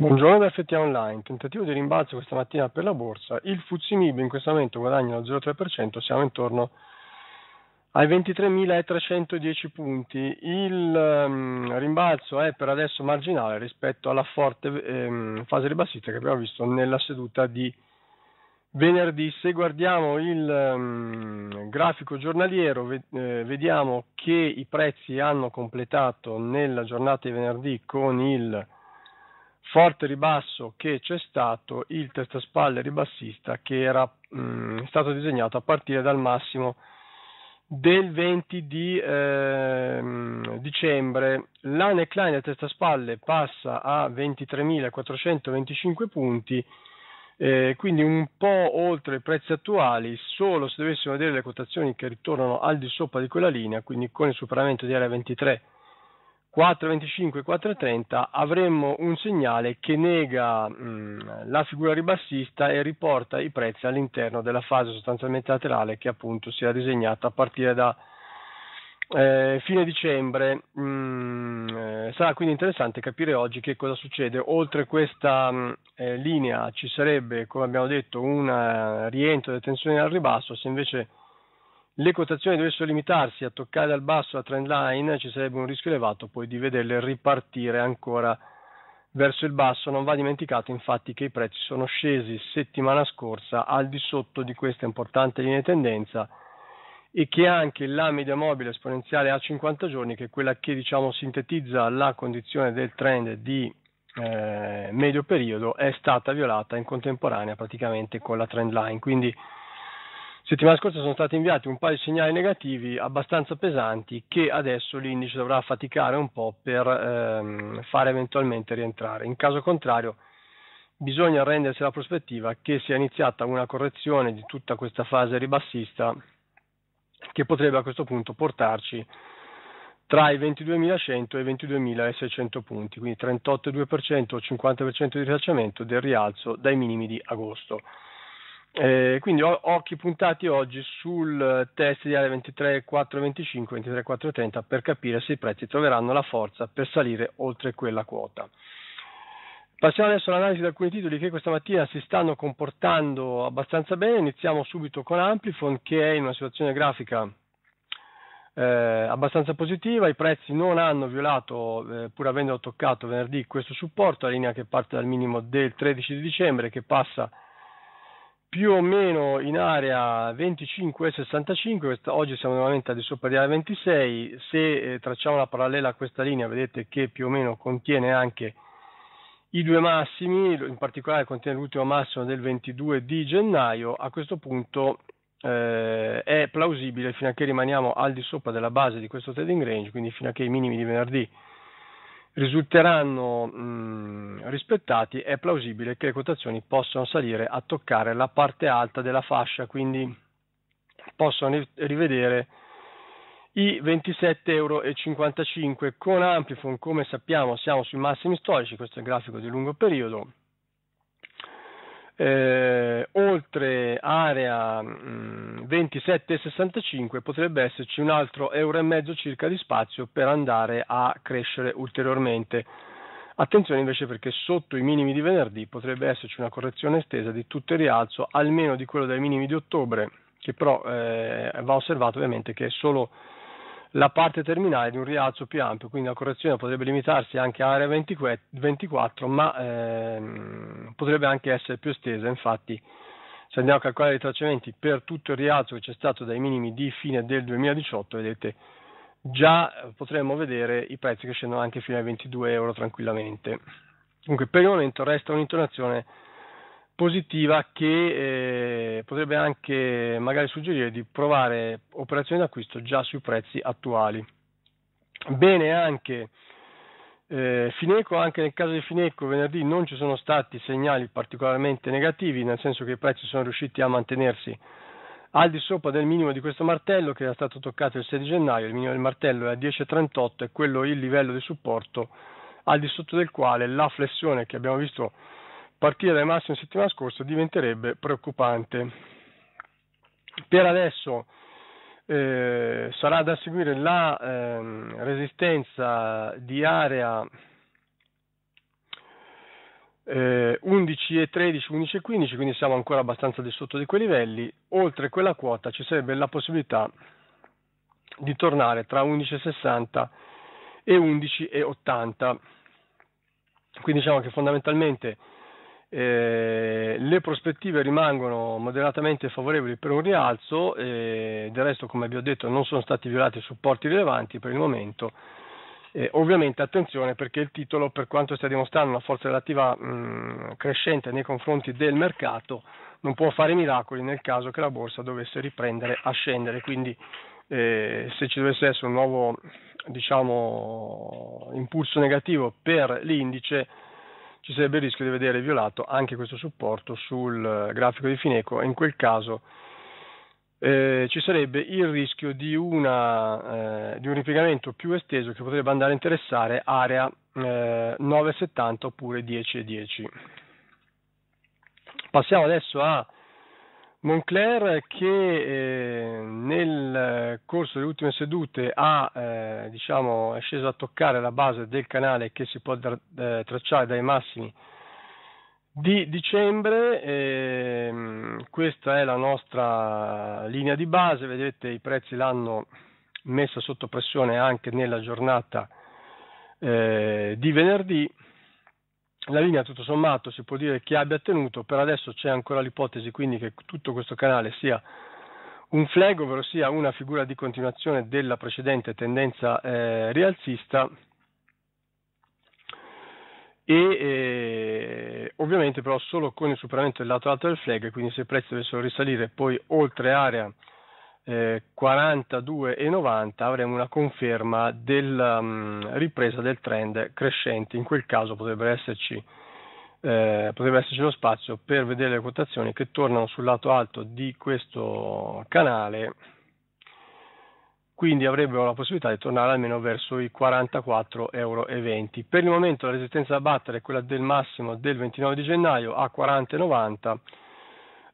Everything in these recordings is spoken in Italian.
Buongiorno da FT Online, tentativo di rimbalzo questa mattina per la borsa, il Fuzzi Mib in questo momento guadagna lo 0,3%, siamo intorno ai 23.310 punti, il um, rimbalzo è per adesso marginale rispetto alla forte um, fase ribassista che abbiamo visto nella seduta di venerdì. Se guardiamo il um, grafico giornaliero ve- eh, vediamo che i prezzi hanno completato nella giornata di venerdì con il forte ribasso che c'è stato, il testaspalle ribassista che era mh, mm, stato disegnato a partire dal massimo del 20 di eh, dicembre. La neckline a testaspalle passa a 23.425 punti, eh, quindi un po' oltre i prezzi attuali, solo se dovessimo vedere le quotazioni che ritornano al di sopra di quella linea, quindi con il superamento di area 23 4,25, 4,30 avremmo un segnale che nega mh, mm, la figura ribassista e riporta i prezzi all'interno della fase sostanzialmente laterale che appunto si era disegnata a partire da eh, fine dicembre. Mh, mm, eh, sarà quindi interessante capire oggi che cosa succede. Oltre questa mh, mm, eh, linea ci sarebbe, come abbiamo detto, un eh, rientro delle tensioni al ribasso, se invece le quotazioni dovessero limitarsi a toccare al basso la trend line, ci sarebbe un rischio elevato poi di vederle ripartire ancora verso il basso. Non va dimenticato infatti che i prezzi sono scesi settimana scorsa al di sotto di questa importante linea di tendenza e che anche la media mobile esponenziale a 50 giorni, che è quella che diciamo sintetizza la condizione del trend di eh, medio periodo, è stata violata in contemporanea praticamente con la trend line. Quindi settimana scorsa sono stati inviati un paio di segnali negativi abbastanza pesanti che adesso l'indice dovrà faticare un po' per ehm, fare eventualmente rientrare. In caso contrario bisogna rendersi la prospettiva che sia iniziata una correzione di tutta questa fase ribassista che potrebbe a questo punto portarci tra i 22.100 e i 22.600 punti, quindi 38,2% o 50% di rilasciamento del rialzo dai minimi di agosto. Eh, quindi ho occhi puntati oggi sul eh, test di area 23,425, 23,430 per capire se i prezzi troveranno la forza per salire oltre quella quota. Passiamo adesso all'analisi di alcuni titoli che questa mattina si stanno comportando abbastanza bene. Iniziamo subito con Amplifon che è in una situazione grafica eh, abbastanza positiva. I prezzi non hanno violato, eh, pur avendolo toccato venerdì, questo supporto, la linea che parte dal minimo del 13 di dicembre che passa più o meno in area 25,65, oggi siamo nuovamente al di sopra di area 26, se eh, tracciamo la parallela a questa linea vedete che più o meno contiene anche i due massimi, in particolare contiene l'ultimo massimo del 22 di gennaio, a questo punto eh, è plausibile fino a che rimaniamo al di sopra della base di questo trading range, quindi fino a che i minimi di venerdì risulteranno mh, mm, rispettati, è plausibile che le quotazioni possano salire a toccare la parte alta della fascia, quindi possono rivedere i 27,55 euro. Con Amplifon, come sappiamo, siamo sui massimi storici, questo è il grafico di lungo periodo, eh, oltre area mh, mm, 27,65 potrebbe esserci un altro euro e mezzo circa di spazio per andare a crescere ulteriormente. Attenzione invece perché sotto i minimi di venerdì potrebbe esserci una correzione estesa di tutto il rialzo, almeno di quello dai minimi di ottobre, che però eh, va osservato ovviamente che è solo la parte terminale di un rialzo più ampio, quindi la correzione potrebbe limitarsi anche a area 24, ma ehm, potrebbe anche essere più estesa, infatti se andiamo a calcolare i tracciamenti per tutto il rialzo che c'è stato dai minimi di fine del 2018, vedete già potremmo vedere i prezzi che scendono anche fino ai 22 euro tranquillamente. Comunque per il momento resta un'intonazione positiva che eh, potrebbe anche magari suggerire di provare operazioni d'acquisto già sui prezzi attuali. Bene anche eh, Fineco, anche nel caso di Fineco venerdì non ci sono stati segnali particolarmente negativi, nel senso che i prezzi sono riusciti a mantenersi al di sopra del minimo di questo martello che era stato toccato il 6 gennaio, il minimo del martello è a 10,38 e quello il livello di supporto al di sotto del quale la flessione che abbiamo visto partire dai massimi della settimana scorsa diventerebbe preoccupante. Per adesso eh, sarà da seguire la eh, resistenza di area eh, 11 e 13, 11 e 15, quindi siamo ancora abbastanza di sotto di quei livelli. Oltre quella quota ci sarebbe la possibilità di tornare tra 11,60 e 11,80. Quindi diciamo che fondamentalmente eh, le prospettive rimangono moderatamente favorevoli per un rialzo, eh, del resto come vi ho detto non sono stati violati supporti rilevanti per il momento, eh, ovviamente attenzione perché il titolo per quanto stia dimostrando una forza relativa mh, crescente nei confronti del mercato non può fare miracoli nel caso che la borsa dovesse riprendere a scendere, quindi eh, se ci dovesse essere un nuovo diciamo, impulso negativo per l'indice ci sarebbe il rischio di vedere violato anche questo supporto sul eh, grafico di Fineco e in quel caso eh, ci sarebbe il rischio di, una, eh, di, un ripiegamento più esteso che potrebbe andare a interessare area eh, 970 oppure 1010. Passiamo adesso a Moncler che eh, nel corso delle ultime sedute ha, eh, diciamo, è sceso a toccare la base del canale che si può da, eh, tracciare dai massimi di dicembre. Ehm, questa è la nostra linea di base, vedete i prezzi l'hanno messa sotto pressione anche nella giornata eh, di venerdì la linea tutto sommato si può dire che abbia tenuto, per adesso c'è ancora l'ipotesi quindi che tutto questo canale sia un flag, ovvero sia una figura di continuazione della precedente tendenza eh, rialzista e eh, ovviamente però solo con il superamento del lato alto del flag, quindi se i prezzi dovessero risalire poi oltre area eh, 42,90 avremo una conferma della um, ripresa del trend crescente. In quel caso potrebbe esserci, eh, potrebbe esserci lo spazio per vedere le quotazioni che tornano sul lato alto di questo canale quindi avrebbero la possibilità di tornare almeno verso i 44,20 euro. Per il momento la resistenza da battere è quella del massimo del 29 di gennaio a 40,90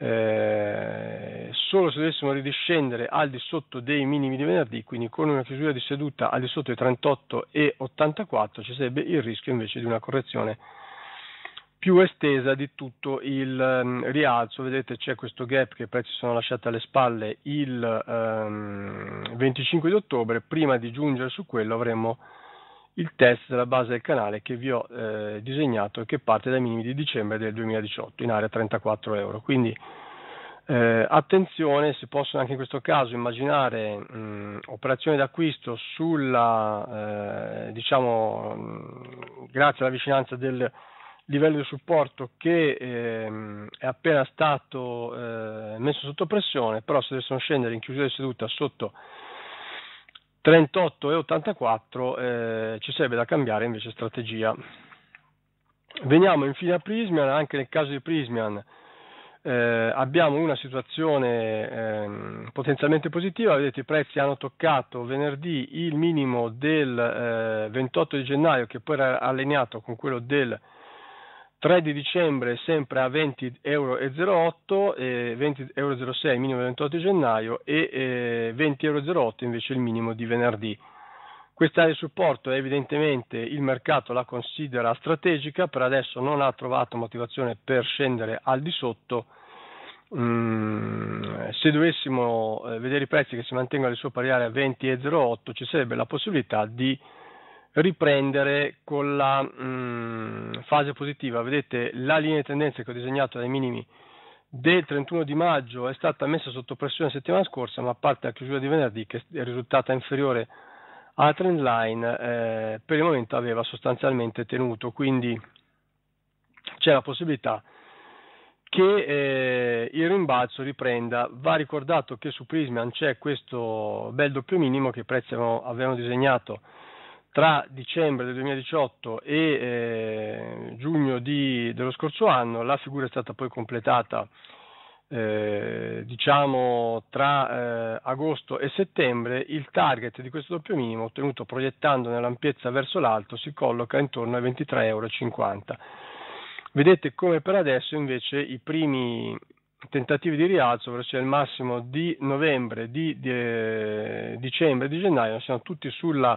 eh, solo se dovessimo ridiscendere al di sotto dei minimi di venerdì, quindi con una chiusura di seduta al di sotto dei 38,84 ci sarebbe il rischio invece di una correzione più estesa di tutto il um, rialzo, vedete c'è questo gap che i prezzi sono lasciati alle spalle il um, ehm, 25 di ottobre, prima di giungere su quello avremo il test della base del canale che vi ho eh, disegnato e che parte dai minimi di dicembre del 2018 in area 34 euro. Quindi eh, attenzione, si possono anche in questo caso immaginare mh, operazioni d'acquisto sulla, eh, diciamo, mh, grazie alla vicinanza del livello di supporto che ehm, è appena stato eh, messo sotto pressione, però se dovessero scendere in chiusura di seduta sotto 38 e 84 eh, ci serve da cambiare invece strategia. Veniamo infine a Prismian, anche nel caso di Prismian eh, abbiamo una situazione eh, potenzialmente positiva, vedete i prezzi hanno toccato venerdì il minimo del 28 eh, di gennaio che poi era allineato con quello del 3 di dicembre sempre a 20,08 euro, eh, 20,06 euro il minimo del 28 di gennaio e eh, 20,08 euro invece il minimo di venerdì. Questa area di supporto evidentemente il mercato la considera strategica, per adesso non ha trovato motivazione per scendere al di sotto. Mm, se dovessimo eh, vedere i prezzi che si mantengono alle sue pari aree a 20,08 ci sarebbe la possibilità di riprendere con la mh, mm, fase positiva. Vedete la linea di tendenza che ho disegnato dai minimi del 31 di maggio è stata messa sotto pressione la settimana scorsa, ma a parte la chiusura di venerdì che è risultata inferiore alla trend line, eh, per il momento aveva sostanzialmente tenuto, quindi c'è la possibilità che eh, il rimbalzo riprenda. Va ricordato che su Prismian c'è questo bel doppio minimo che i prezzi avevano, avevano disegnato tra dicembre del 2018 e eh, giugno di, dello scorso anno, la figura è stata poi completata eh, diciamo tra eh, agosto e settembre il target di questo doppio minimo ottenuto proiettando nell'ampiezza verso l'alto si colloca intorno ai 23,50 euro. Vedete come per adesso invece i primi tentativi di rialzo, ovvero il massimo di novembre, di, di eh, dicembre e di gennaio, siamo tutti sulla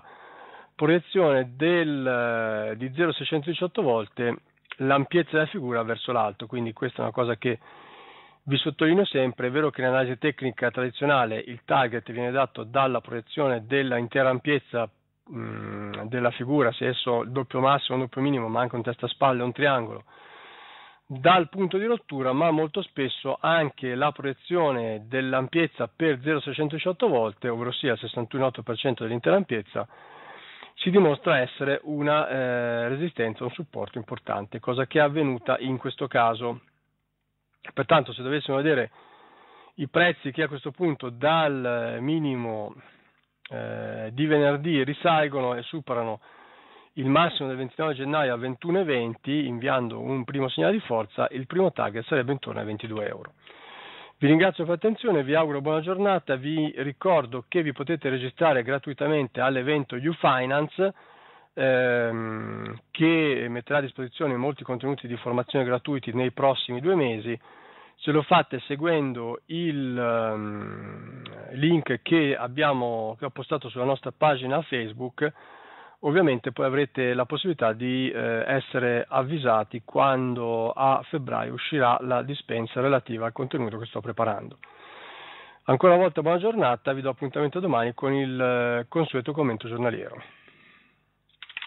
proiezione del, eh, di 0,618 volte l'ampiezza della figura verso l'alto, quindi questa è una cosa che vi sottolineo sempre, è vero che nell'analisi tecnica tradizionale il target viene dato dalla proiezione dell'intera ampiezza mh, della figura, se esso il doppio massimo, il doppio minimo, ma anche un testa spalle, un triangolo, dal punto di rottura, ma molto spesso anche la proiezione dell'ampiezza per 0,618 volte, ovvero sia il 61,8% dell'intera ampiezza, ci dimostra essere una eh, resistenza, un supporto importante, cosa che è avvenuta in questo caso. Pertanto se dovessimo vedere i prezzi che a questo punto dal eh, minimo eh, di venerdì risalgono e superano il massimo del 29 gennaio a 21,20 inviando un primo segnale di forza, il primo target sarebbe intorno ai 22 euro. Vi ringrazio per l'attenzione, vi auguro buona giornata, vi ricordo che vi potete registrare gratuitamente all'evento UFinance ehm, che metterà a disposizione molti contenuti di formazione gratuiti nei prossimi due mesi. Se lo fate seguendo il um, link che, abbiamo, che ho postato sulla nostra pagina Facebook, Ovviamente poi avrete la possibilità di eh, essere avvisati quando a febbraio uscirà la dispensa relativa al contenuto che sto preparando. Ancora una volta buona giornata, vi do appuntamento domani con il eh, consueto commento giornaliero.